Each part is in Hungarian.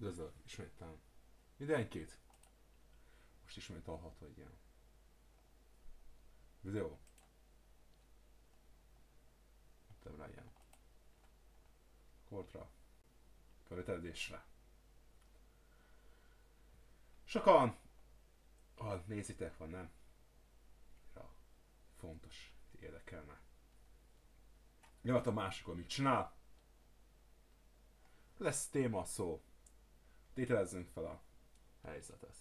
Üdvözlök, ismétlem. Mindenkit! Most ismét alhat, hogy ilyen. Videó. Te Brian. Kortra. Követedésre. Sokan! Ah, nézitek van, nem? Ja, fontos, érdekelne. Nyilván a másikon mit csinál? Lesz téma szó. Tételezzünk fel a helyzetet.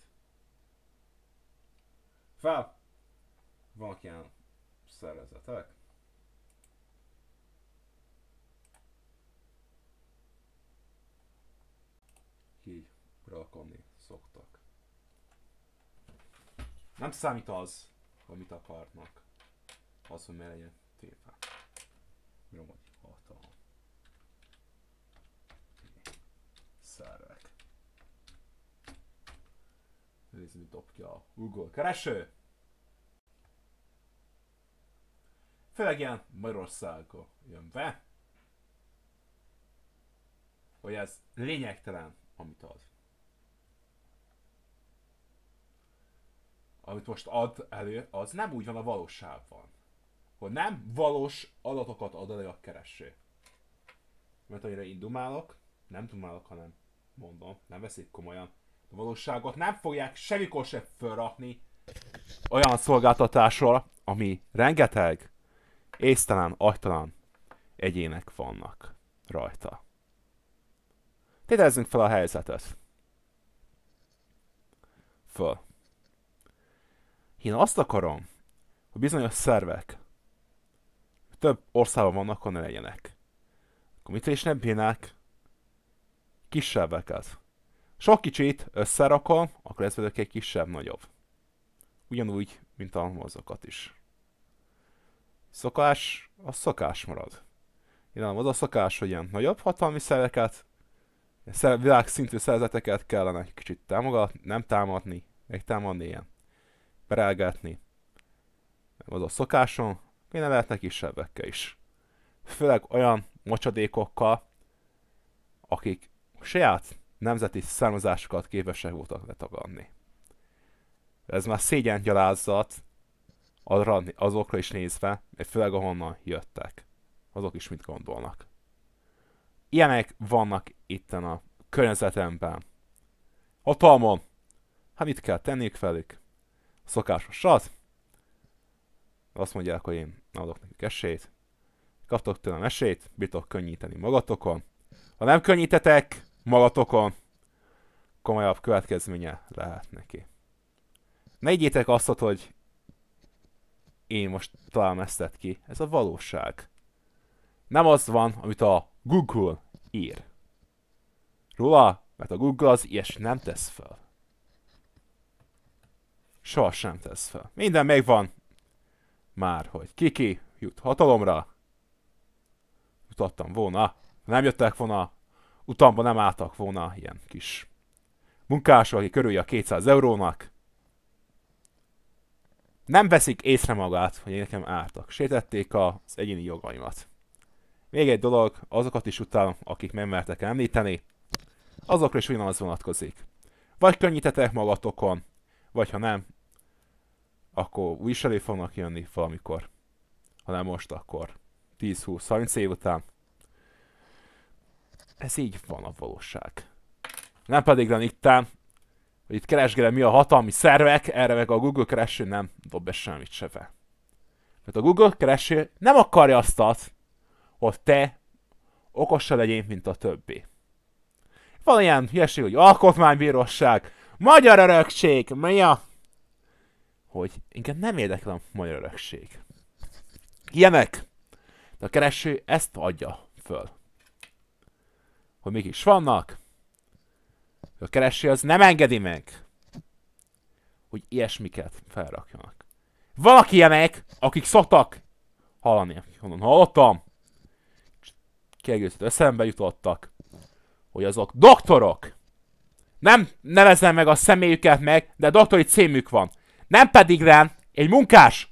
Fel! Van ilyen szervezetek. Így uralkodni szoktak. Nem számít az, hogy mit akarnak. Az, hogy meg legyen téve. Nyomod hatalom. Szára. dob dobja a Google kereső. Főleg ilyen Magyarországon jön be, hogy ez lényegtelen, amit ad. Amit most ad elő, az nem úgy van a valóságban. Hogy nem valós adatokat ad elő a kereső. Mert annyira indumálok, nem tudom hanem mondom, nem veszik komolyan a valóságot nem fogják semmikor se felrakni olyan szolgáltatásról, ami rengeteg észtelen, agytalan egyének vannak rajta. Tételezzünk fel a helyzetet. Föl. Én azt akarom, hogy bizonyos szervek több országban vannak, akkor ne legyenek. Akkor mit is nem bírnák kisebbeket sok kicsit összerakom, akkor ez vagyok egy kisebb-nagyobb. Ugyanúgy, mint a mozokat is. Szokás, a szokás marad. Én az a szokás, hogy ilyen nagyobb hatalmi szerveket, világszintű szerzeteket kellene egy kicsit támogatni, nem támadni, meg támadni ilyen. Perelgetni. Az a szokásom, én lehetne kisebbekkel is. Főleg olyan mocsadékokkal, akik saját nemzeti származásokat képesek voltak letagadni. Ez már szégyen gyalázat azokra is nézve, főleg ahonnan jöttek. Azok is mit gondolnak. Ilyenek vannak itten a környezetemben. Hatalmon! Hát mit kell tenniük velük? Szokásosat? Azt mondják, hogy én adok nekik esélyt. Kaptok tőlem esélyt, bírtok könnyíteni magatokon. Ha nem könnyítetek, magatokon, komolyabb következménye lehet neki. Ne ígyétek azt, hogy én most találom ezt ki. Ez a valóság. Nem az van, amit a Google ír. Róla, mert a Google az ilyes nem tesz fel. Soha sem tesz fel. Minden megvan már, hogy kiki jut hatalomra. Jutottam volna. Nem jöttek volna utamba nem álltak volna ilyen kis munkások, aki körülje a 200 eurónak. Nem veszik észre magát, hogy én nekem ártak. Sétették az egyéni jogaimat. Még egy dolog, azokat is utálom, akik nem mertek említeni. Azokra is ugyanaz vonatkozik. Vagy könnyítetek magatokon, vagy ha nem, akkor új is fognak jönni valamikor. Ha nem most, akkor 10-20-30 év után ez így van a valóság. Nem pedig nem itt, eh, hogy itt keresgélem mi a hatalmi szervek, erre meg a Google kereső nem dob be semmit se Mert a Google kereső nem akarja azt, hogy te okosa legyél, mint a többi. Van ilyen hülyeség, hogy alkotmánybíróság, magyar örökség, mi a? Hogy inkább nem érdekel a magyar örökség. Ilyenek. De a kereső ezt adja föl hogy mik is vannak. A kereső az nem engedi meg, hogy ilyesmiket felrakjanak. Valaki ilyenek, akik szoktak hallani, honnan hallottam, kiegészítő eszembe jutottak, hogy azok doktorok. Nem nevezem meg a személyüket meg, de doktori címük van. Nem pedig rám egy munkás,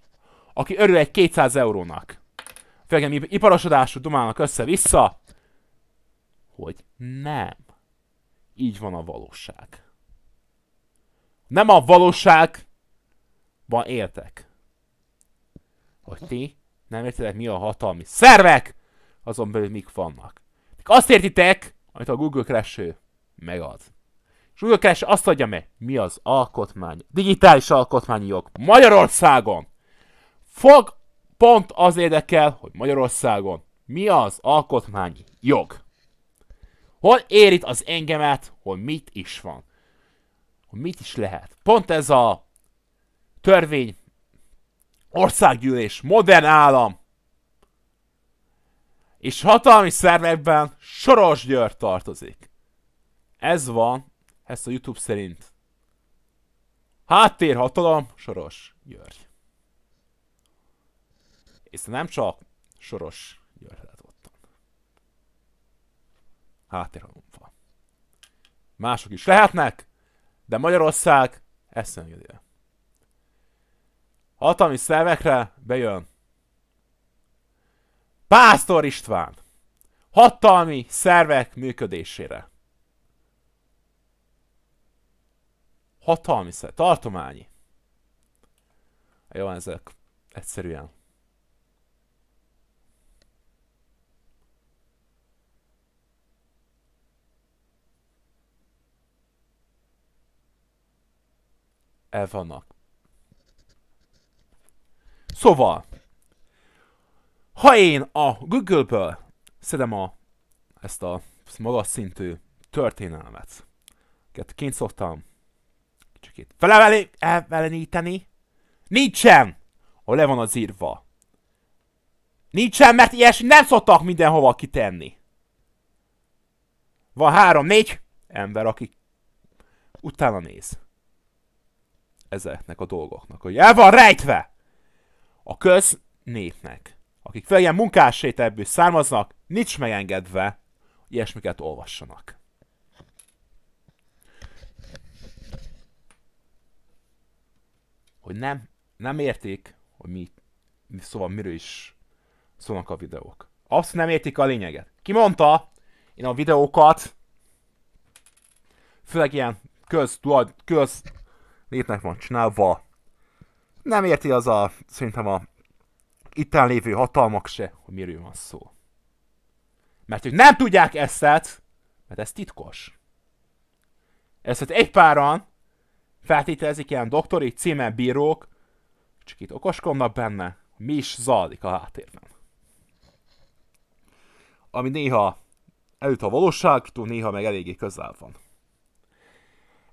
aki örül egy 200 eurónak. Főleg iparosodású dumának össze-vissza, hogy nem. Így van a valóság. Nem a valóságban éltek. Hogy ti nem értetek mi a hatalmi szervek, azon belül mik vannak. Azt értitek, amit a Google crash megad. És Google Crash azt adja meg, mi az alkotmány, digitális alkotmányi jog Magyarországon. Fog pont az érdekel, hogy Magyarországon mi az alkotmányi jog. Hol érit az engemet, hol mit is van. Hol mit is lehet. Pont ez a törvény, országgyűlés, modern állam. És hatalmi szervekben Soros György tartozik. Ez van, ezt a YouTube szerint. Háttérhatalom, Soros György. És nem csak Soros van. Mások is lehetnek, de Magyarország ezt engedi el. Hatalmi szervekre bejön Pásztor István hatalmi szervek működésére. Hatalmi szervek, tartományi. Jó, ezek egyszerűen el vannak. Szóval, ha én a Google-ből szedem a, ezt a magas szintű történelmet, amiket kint szoktam itt feleveleníteni, nincsen, ha le van az írva. Nincsen, mert ilyesmi nem szoktak mindenhova kitenni. Van három-négy ember, aki utána néz ezeknek a dolgoknak, hogy el van rejtve a köznépnek, akik fel ilyen munkássételből származnak, nincs megengedve, hogy ilyesmiket olvassanak. Hogy nem, nem értik, hogy mi, mi szóval miről is szólnak a videók. Azt nem értik a lényeget. Ki mondta, én a videókat, főleg ilyen köz, köz népnek van csinálva. Nem érti az a, szerintem a itten lévő hatalmak se, hogy miről van szó. Mert hogy nem tudják eszet, mert ez titkos. Ezt hát egy páran feltételezik ilyen doktori címen bírók, csak itt okoskodnak benne, mi is zajlik a háttérben. Ami néha előtt a valóságtól, néha meg eléggé közel van.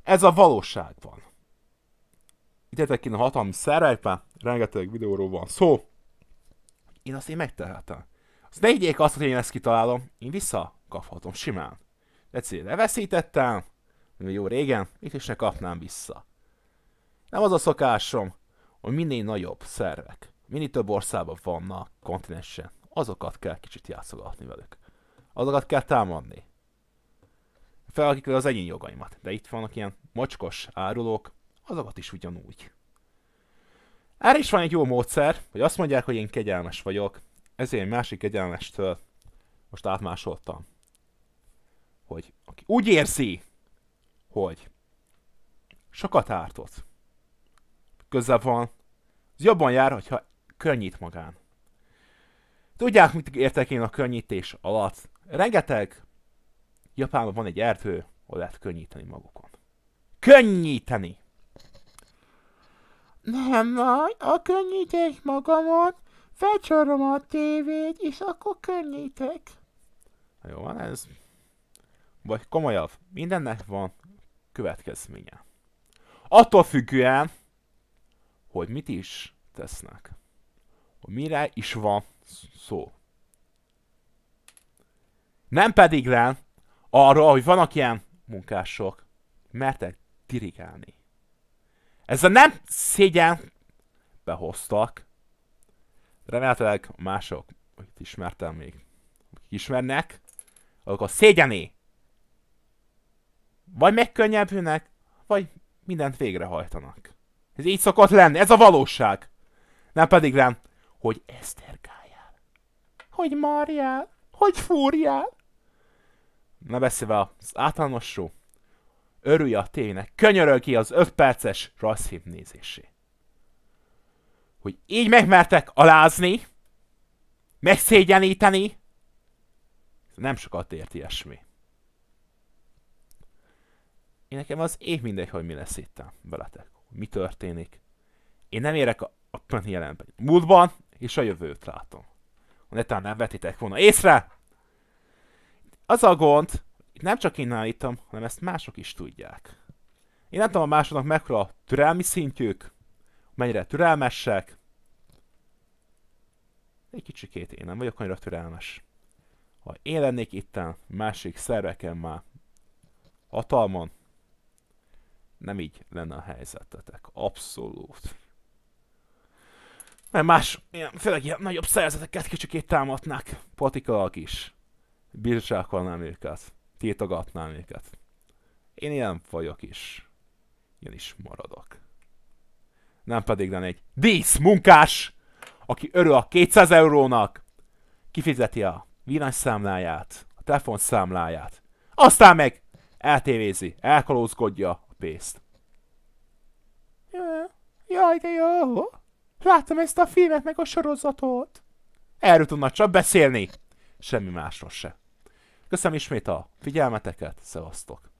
Ez a valóság van. Ittetek én a hatalmi szerepe, rengeteg videóról van szó. Én azt én megtehetem. Azt ne higgyék azt, hogy én ezt kitalálom, én visszakaphatom simán. Egyszerűen elveszítettem, jó régen, itt is ne kapnám vissza. Nem az a szokásom, hogy minél nagyobb szervek, minél több országban vannak kontinensen, azokat kell kicsit játszogatni velük. Azokat kell támadni. Felakik az enyém jogaimat, de itt vannak ilyen mocskos árulók, azokat is ugyanúgy. Erre is van egy jó módszer, hogy azt mondják, hogy én kegyelmes vagyok, ezért egy másik kegyelmestől most átmásoltam. Hogy aki úgy érzi, hogy sokat ártott, közel van, az jobban jár, hogyha könnyít magán. Tudják, mit értek én a könnyítés alatt? Rengeteg Japánban van egy erdő, ahol lehet könnyíteni magukon. Könnyíteni! Nem nagy, a könnyítek magamon, felcsorom a tévét, és akkor könnyítek. Jó van ez. Vagy komolyabb, mindennek van következménye. Attól függően, hogy mit is tesznek. Hogy mire is van szó. Nem pedig len arra, hogy vannak ilyen munkások, mertek dirigálni. Ez a nem szégyen behoztak. Remélhetőleg mások, akit ismertem még, akik ismernek, azok a szégyené. Vagy megkönnyebbülnek, vagy mindent végrehajtanak. Ez így szokott lenni, ez a valóság. Nem pedig nem, hogy esztergáljál. Hogy marjál, hogy fúrjál. Ne beszélve az általános show. Örülj a tévének! könyöröl ki az ötperces rasszhim nézésé. Hogy így megmertek alázni, megszégyeníteni, nem sokat ért ilyesmi. Én nekem az év mindegy, hogy mi lesz itt veletek, mi történik. Én nem érek a, a jelenben. Múltban és a jövőt látom. Ha netán nem vetitek volna észre, az a gond, itt nem csak én állítom, hanem ezt mások is tudják. Én nem tudom a másoknak mekkora a türelmi szintjük, mennyire türelmesek. Egy kicsikét én nem vagyok annyira türelmes. Ha én lennék itten másik szerveken már hatalmon, nem így lenne a helyzetetek. Abszolút. Mert más, ilyen, főleg ilyen nagyobb szerzeteket kicsikét támadnák Politikalak is. Bírsákolnám őket tiltogatnám őket. Én ilyen vagyok is. Ilyen is maradok. Nem pedig lenne egy dísz munkás, aki örül a 200 eurónak, kifizeti a villanyszámláját, a telefonszámláját, aztán meg eltévézi, elkalózkodja a pénzt. Jaj, de jó! Láttam ezt a filmet meg a sorozatot! Erről tudnak csak beszélni! Semmi másról se. Köszönöm ismét a figyelmeteket, szevasztok!